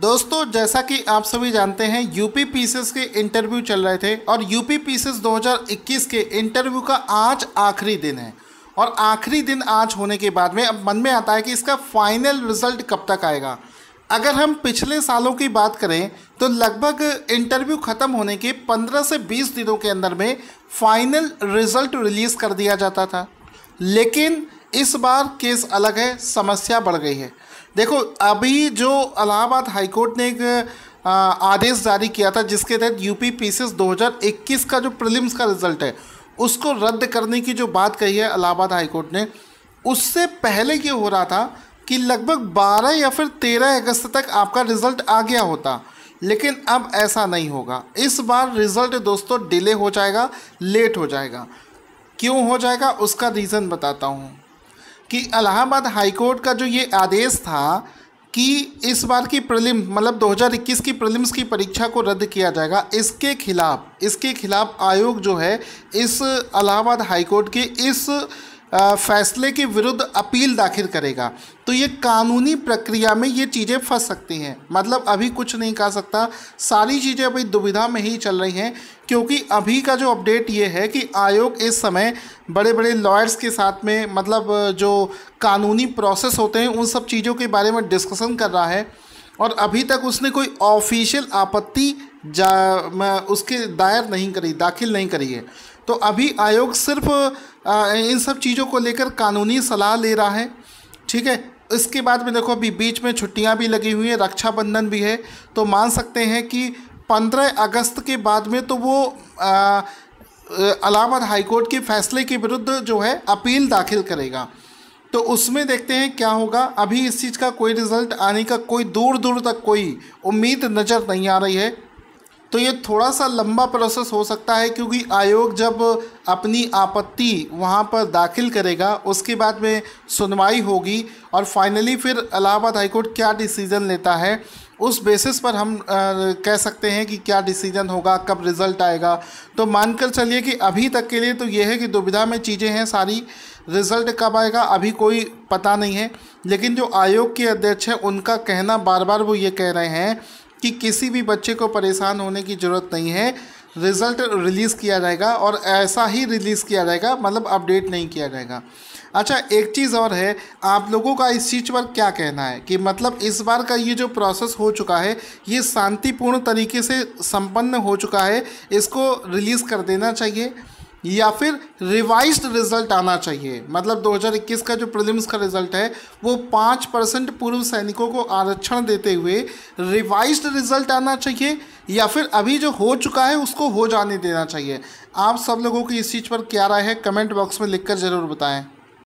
दोस्तों जैसा कि आप सभी जानते हैं यूपी पीसेस के इंटरव्यू चल रहे थे और यूपी पीसेस 2021 के इंटरव्यू का आज आखिरी दिन है और आखिरी दिन आज होने के बाद में अब मन में आता है कि इसका फाइनल रिजल्ट कब तक आएगा अगर हम पिछले सालों की बात करें तो लगभग इंटरव्यू ख़त्म होने के 15 से 20 दिनों के अंदर में फाइनल रिजल्ट रिलीज़ कर दिया जाता था लेकिन इस बार केस अलग है समस्या बढ़ गई है देखो अभी जो इलाहाबाद हाईकोर्ट ने एक आदेश जारी किया था जिसके तहत यूपी पीसीएस 2021 का जो प्रिलिम्स का रिजल्ट है उसको रद्द करने की जो बात कही है इलाहाबाद हाईकोर्ट ने उससे पहले ये हो रहा था कि लगभग 12 या फिर 13 अगस्त तक आपका रिजल्ट आ गया होता लेकिन अब ऐसा नहीं होगा इस बार रिजल्ट दोस्तों डिले हो जाएगा लेट हो जाएगा क्यों हो जाएगा उसका रीज़न बताता हूँ कि इलाहाबाद हाईकोर्ट का जो ये आदेश था कि इस बार की प्रलिम मतलब 2021 की प्रिलिम्स की परीक्षा को रद्द किया जाएगा इसके खिलाफ़ इसके खिलाफ़ आयोग जो है इस इलाहाबाद हाईकोर्ट के इस फैसले के विरुद्ध अपील दाखिल करेगा तो ये कानूनी प्रक्रिया में ये चीज़ें फंस सकती हैं मतलब अभी कुछ नहीं कह सकता सारी चीज़ें अभी दुविधा में ही चल रही हैं क्योंकि अभी का जो अपडेट ये है कि आयोग इस समय बड़े बड़े लॉयर्स के साथ में मतलब जो कानूनी प्रोसेस होते हैं उन सब चीज़ों के बारे में डिस्कशन कर रहा है और अभी तक उसने कोई ऑफिशियल आपत्ति जा उसके दायर नहीं करी दाखिल नहीं करी है तो अभी आयोग सिर्फ इन सब चीज़ों को लेकर कानूनी सलाह ले रहा है ठीक है इसके बाद में देखो अभी बीच में छुट्टियां भी लगी हुई हैं रक्षाबंधन भी है तो मान सकते हैं कि पंद्रह अगस्त के बाद में तो वो अलाहाबाद हाईकोर्ट के फैसले के विरुद्ध जो है अपील दाखिल करेगा तो उसमें देखते हैं क्या होगा अभी इस चीज़ का कोई रिज़ल्ट आने का कोई दूर दूर तक कोई उम्मीद नज़र नहीं आ रही है तो ये थोड़ा सा लंबा प्रोसेस हो सकता है क्योंकि आयोग जब अपनी आपत्ति वहाँ पर दाखिल करेगा उसके बाद में सुनवाई होगी और फाइनली फिर इलाहाबाद हाईकोर्ट क्या डिसीज़न लेता है उस बेसिस पर हम आ, कह सकते हैं कि क्या डिसीजन होगा कब रिज़ल्ट आएगा तो मानकर चलिए कि अभी तक के लिए तो ये है कि दुविधा में चीज़ें हैं सारी रिज़ल्ट कब आएगा अभी कोई पता नहीं है लेकिन जो आयोग के अध्यक्ष हैं उनका कहना बार बार वो ये कह रहे हैं कि किसी भी बच्चे को परेशान होने की ज़रूरत नहीं है रिज़ल्ट रिलीज़ किया जाएगा और ऐसा ही रिलीज़ किया जाएगा मतलब अपडेट नहीं किया जाएगा अच्छा एक चीज़ और है आप लोगों का इस चीज़ पर क्या कहना है कि मतलब इस बार का ये जो प्रोसेस हो चुका है ये शांतिपूर्ण तरीके से संपन्न हो चुका है इसको रिलीज़ कर देना चाहिए या फिर रिवाइज रिजल्ट आना चाहिए मतलब 2021 का जो प्रिलिम्स का रिजल्ट है वो पाँच परसेंट पूर्व सैनिकों को आरक्षण देते हुए रिवाइज रिजल्ट आना चाहिए या फिर अभी जो हो चुका है उसको हो जाने देना चाहिए आप सब लोगों की इस चीज़ पर क्या राय है कमेंट बॉक्स में लिखकर ज़रूर बताएं